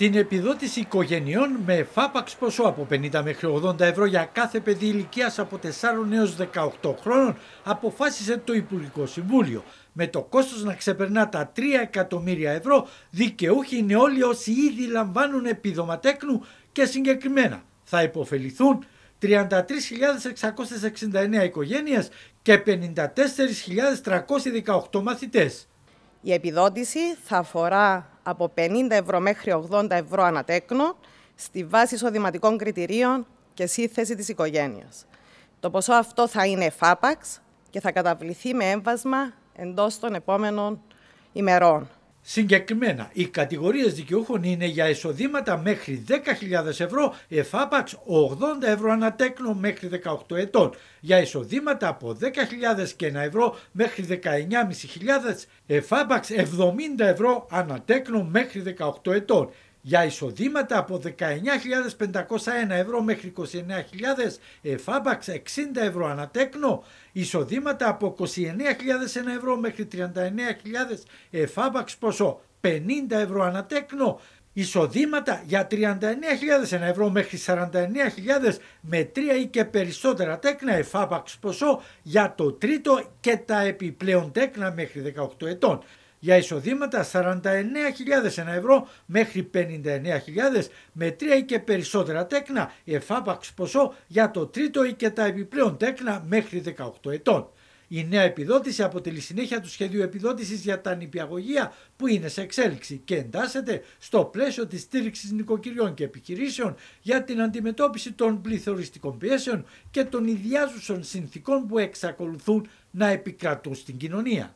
την επιδότηση οικογενειών με φάπαξ ποσό από 50 μέχρι 80 ευρώ για κάθε παιδί ηλικίας από 4 έως 18 χρόνων αποφάσισε το Υπουργικό Συμβούλιο. Με το κόστος να ξεπερνά τα 3 εκατομμύρια ευρώ δικαιούχοι είναι όλοι όσοι ήδη λαμβάνουν επιδοματέκνου και συγκεκριμένα θα υποφεληθούν 33.669 οικογένειες και 54.318 μαθητές. Η επιδότηση θα αφορά από 50 ευρώ μέχρι 80 ευρώ ανατέκνο στη βάση εισοδηματικών κριτηρίων και σύνθεση της οικογένειας. Το ποσό αυτό θα είναι εφάπαξ και θα καταβληθεί με έμβασμα εντός των επόμενων ημερών. Συγκεκριμένα, οι κατηγορίες δικαιούχων είναι για εισοδήματα μέχρι 10.000 ευρώ, εφάπαξ 80 ευρώ ανατέκνο μέχρι 18 ετών, για εισοδήματα από 10.000 και 1 ευρώ μέχρι 19.500, εφάπαξ 70 ευρώ ανατέκνο μέχρι 18 ετών, για εισοδήματα από 19.501 ευρώ μέχρι 29.000 εφάμπαξ 60 ευρώ ανατέκνο, εισοδήματα από 29.001 ευρώ μέχρι 39.000 εφάμπαξ ε, ποσό 50 ευρώ ανατέκνο, εισοδήματα για 39.000 ευρώ μέχρι 49.000 με 3 ή και περισσότερα τέκνα εφάπαξ ποσό για το τρίτο και τα επιπλέον τέκνα μέχρι 18 ετών για εισοδήματα 49.000 ευρώ μέχρι 59.000 με τρία ή και περισσότερα τέκνα εφάπαξ ποσό για το τρίτο ή και τα επιπλέον τέκνα μέχρι 18 ετών. Η νέα επιδότηση αποτελεί συνέχεια του σχεδίου επιδότησης για τα νηπιαγωγεία που είναι σε εξέλιξη και εντάσσεται στο πλαίσιο της στήριξης νοικοκυριών και επιχειρήσεων για την αντιμετώπιση των πληθωριστικών πιέσεων και των ιδιάζουσων συνθήκων που εξακολουθούν να επικρατούν στην κοινωνία.